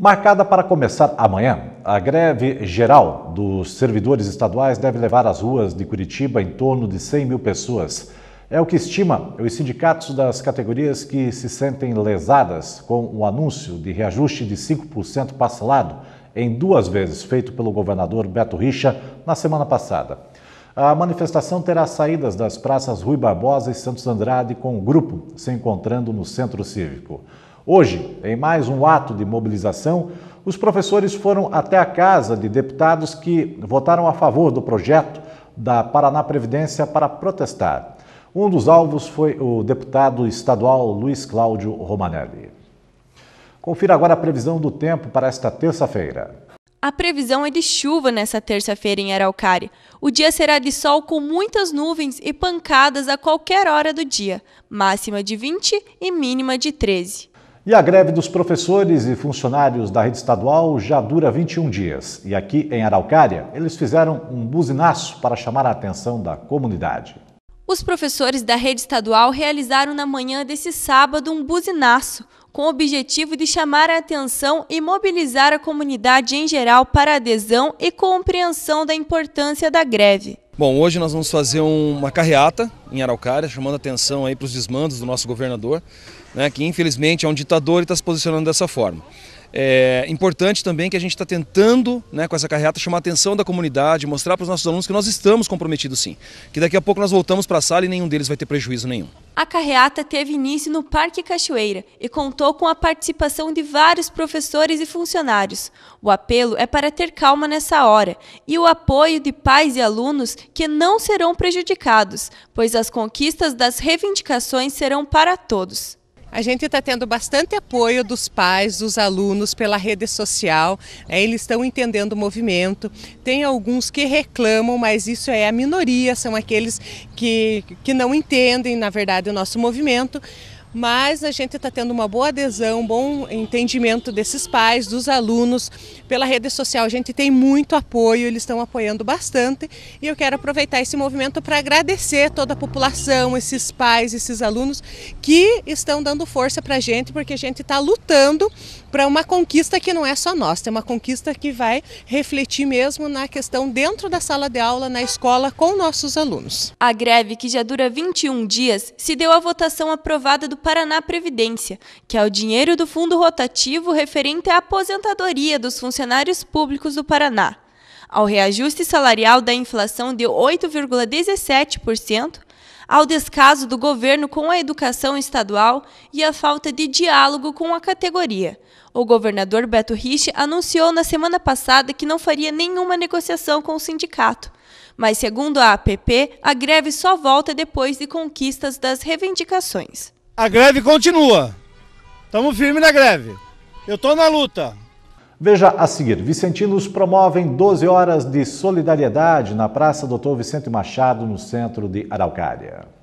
Marcada para começar amanhã, a greve geral dos servidores estaduais deve levar às ruas de Curitiba em torno de 100 mil pessoas. É o que estima os sindicatos das categorias que se sentem lesadas com o anúncio de reajuste de 5% parcelado em duas vezes feito pelo governador Beto Richa na semana passada. A manifestação terá saídas das praças Rui Barbosa e Santos Andrade com o grupo se encontrando no Centro Cívico. Hoje, em mais um ato de mobilização, os professores foram até a casa de deputados que votaram a favor do projeto da Paraná Previdência para protestar. Um dos alvos foi o deputado estadual Luiz Cláudio Romanelli. Confira agora a previsão do tempo para esta terça-feira. A previsão é de chuva nesta terça-feira em Araucária. O dia será de sol com muitas nuvens e pancadas a qualquer hora do dia, máxima de 20 e mínima de 13. E a greve dos professores e funcionários da rede estadual já dura 21 dias. E aqui em Araucária, eles fizeram um buzinaço para chamar a atenção da comunidade. Os professores da rede estadual realizaram na manhã desse sábado um buzinaço com o objetivo de chamar a atenção e mobilizar a comunidade em geral para adesão e compreensão da importância da greve. Bom, hoje nós vamos fazer uma carreata em Araucária, chamando atenção aí para os desmandos do nosso governador, né, que infelizmente é um ditador e está se posicionando dessa forma. É importante também que a gente está tentando, né, com essa carreata, chamar a atenção da comunidade, mostrar para os nossos alunos que nós estamos comprometidos sim, que daqui a pouco nós voltamos para a sala e nenhum deles vai ter prejuízo nenhum. A carreata teve início no Parque Cachoeira e contou com a participação de vários professores e funcionários. O apelo é para ter calma nessa hora e o apoio de pais e alunos que não serão prejudicados, pois das conquistas das reivindicações serão para todos. A gente está tendo bastante apoio dos pais, dos alunos pela rede social, né? eles estão entendendo o movimento. Tem alguns que reclamam, mas isso é a minoria, são aqueles que, que não entendem, na verdade, o nosso movimento mas a gente está tendo uma boa adesão, um bom entendimento desses pais, dos alunos. Pela rede social a gente tem muito apoio, eles estão apoiando bastante e eu quero aproveitar esse movimento para agradecer toda a população, esses pais, esses alunos que estão dando força para a gente, porque a gente está lutando para uma conquista que não é só nossa, é uma conquista que vai refletir mesmo na questão dentro da sala de aula, na escola, com nossos alunos. A greve, que já dura 21 dias, se deu à votação aprovada do Paraná Previdência, que é o dinheiro do fundo rotativo referente à aposentadoria dos funcionários públicos do Paraná. Ao reajuste salarial da inflação de 8,17%, ao descaso do governo com a educação estadual e à falta de diálogo com a categoria. O governador Beto Rich anunciou na semana passada que não faria nenhuma negociação com o sindicato. Mas, segundo a APP, a greve só volta depois de conquistas das reivindicações. A greve continua. Estamos firmes na greve. Eu estou na luta. Veja a seguir: Vicentinos promovem 12 horas de solidariedade na Praça Doutor Vicente Machado, no centro de Araucária.